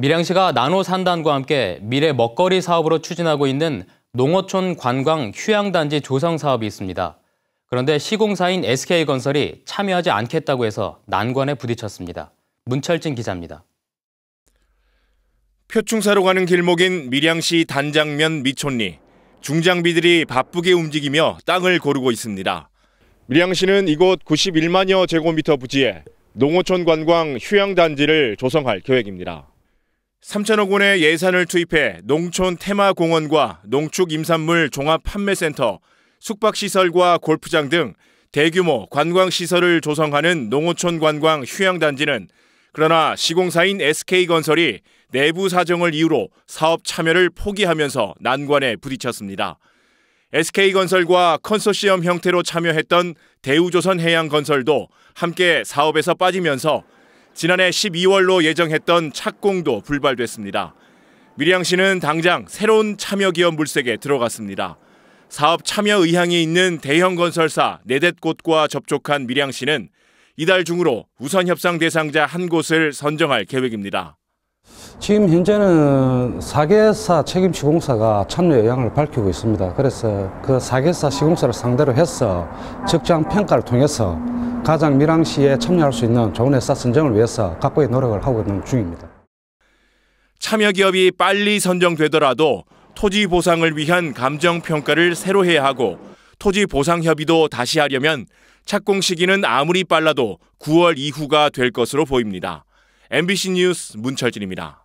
밀양시가 나노산단과 함께 미래 먹거리 사업으로 추진하고 있는 농어촌 관광 휴양단지 조성 사업이 있습니다. 그런데 시공사인 SK건설이 참여하지 않겠다고 해서 난관에 부딪혔습니다. 문철진 기자입니다. 표충사로 가는 길목인 밀양시 단장면 미촌리. 중장비들이 바쁘게 움직이며 땅을 고르고 있습니다. 밀양시는 이곳 91만여 제곱미터 부지에 농어촌 관광 휴양단지를 조성할 계획입니다. 3천억 원의 예산을 투입해 농촌 테마공원과 농축 임산물 종합 판매센터, 숙박시설과 골프장 등 대규모 관광시설을 조성하는 농어촌 관광 휴양단지는 그러나 시공사인 SK건설이 내부 사정을 이유로 사업 참여를 포기하면서 난관에 부딪혔습니다. SK건설과 컨소시엄 형태로 참여했던 대우조선해양건설도 함께 사업에서 빠지면서 지난해 12월로 예정했던 착공도 불발됐습니다. 밀양시는 당장 새로운 참여기업 물색에 들어갔습니다. 사업 참여 의향이 있는 대형 건설사 네댓 곳과 접촉한 밀양시는 이달 중으로 우선 협상 대상자 한 곳을 선정할 계획입니다. 지금 현재는 4개사 책임 시공사가 참여 의향을 밝히고 있습니다. 그래서 그 4개사 시공사를 상대로 해서 적정 평가를 통해서 가장 밀항시에 참여할 수 있는 좋은 회사 선정을 위해서 각고의 노력을 하고 있는 중입니다. 참여 기업이 빨리 선정되더라도 토지 보상을 위한 감정 평가를 새로 해야 하고 토지 보상 협의도 다시 하려면 착공 시기는 아무리 빨라도 9월 이후가 될 것으로 보입니다. MBC 뉴스 문철진입니다.